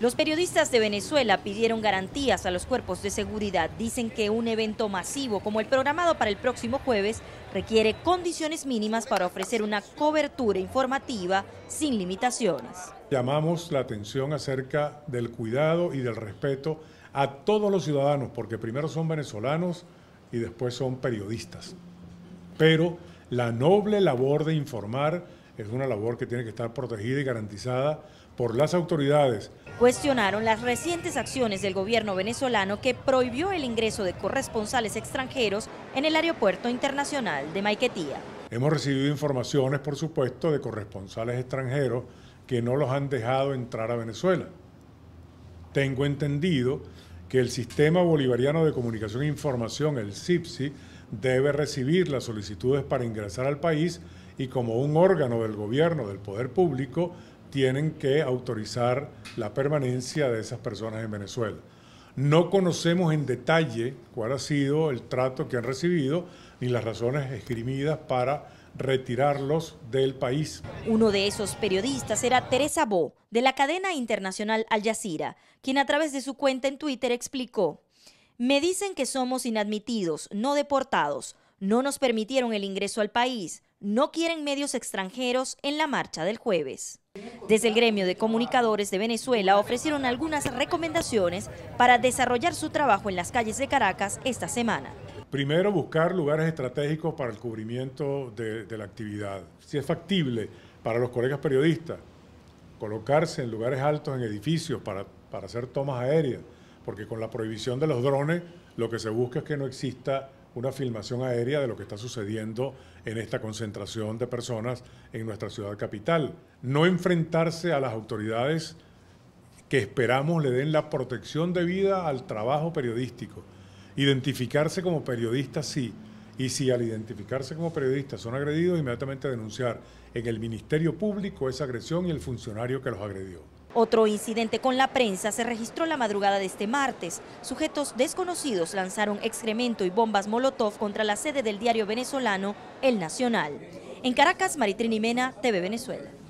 Los periodistas de Venezuela pidieron garantías a los cuerpos de seguridad. Dicen que un evento masivo como el programado para el próximo jueves requiere condiciones mínimas para ofrecer una cobertura informativa sin limitaciones. Llamamos la atención acerca del cuidado y del respeto a todos los ciudadanos, porque primero son venezolanos y después son periodistas. Pero la noble labor de informar es una labor que tiene que estar protegida y garantizada por las autoridades. Cuestionaron las recientes acciones del gobierno venezolano que prohibió el ingreso de corresponsales extranjeros en el aeropuerto internacional de Maiquetía. Hemos recibido informaciones, por supuesto, de corresponsales extranjeros que no los han dejado entrar a Venezuela. Tengo entendido que el Sistema Bolivariano de Comunicación e Información, el SIPSI, debe recibir las solicitudes para ingresar al país y como un órgano del gobierno, del poder público, tienen que autorizar la permanencia de esas personas en Venezuela. No conocemos en detalle cuál ha sido el trato que han recibido ni las razones esgrimidas para retirarlos del país. Uno de esos periodistas era Teresa Bo, de la cadena internacional Al Jazeera, quien a través de su cuenta en Twitter explicó, me dicen que somos inadmitidos, no deportados, no nos permitieron el ingreso al país, no quieren medios extranjeros en la marcha del jueves. Desde el gremio de comunicadores de Venezuela ofrecieron algunas recomendaciones para desarrollar su trabajo en las calles de Caracas esta semana. Primero, buscar lugares estratégicos para el cubrimiento de, la actividad. Si es factible para los colegas periodistas, colocarse en lugares altos, en edificios, para hacer tomas aéreas, porque con la prohibición de los drones lo que se busca es que no exista una filmación aérea de lo que está sucediendo en esta concentración de personas en nuestra ciudad capital. No enfrentarse a las autoridades que esperamos le den la protección de vida al trabajo periodístico. Identificarse como periodista sí, y si al identificarse como periodista son agredidos, inmediatamente denunciar en el Ministerio Público esa agresión y el funcionario que los agredió. Otro incidente con la prensa se registró la madrugada de este martes. Sujetos desconocidos lanzaron excremento y bombas Molotov contra la sede del diario venezolano El Nacional. En Caracas, Maritrini Mena, TV Venezuela.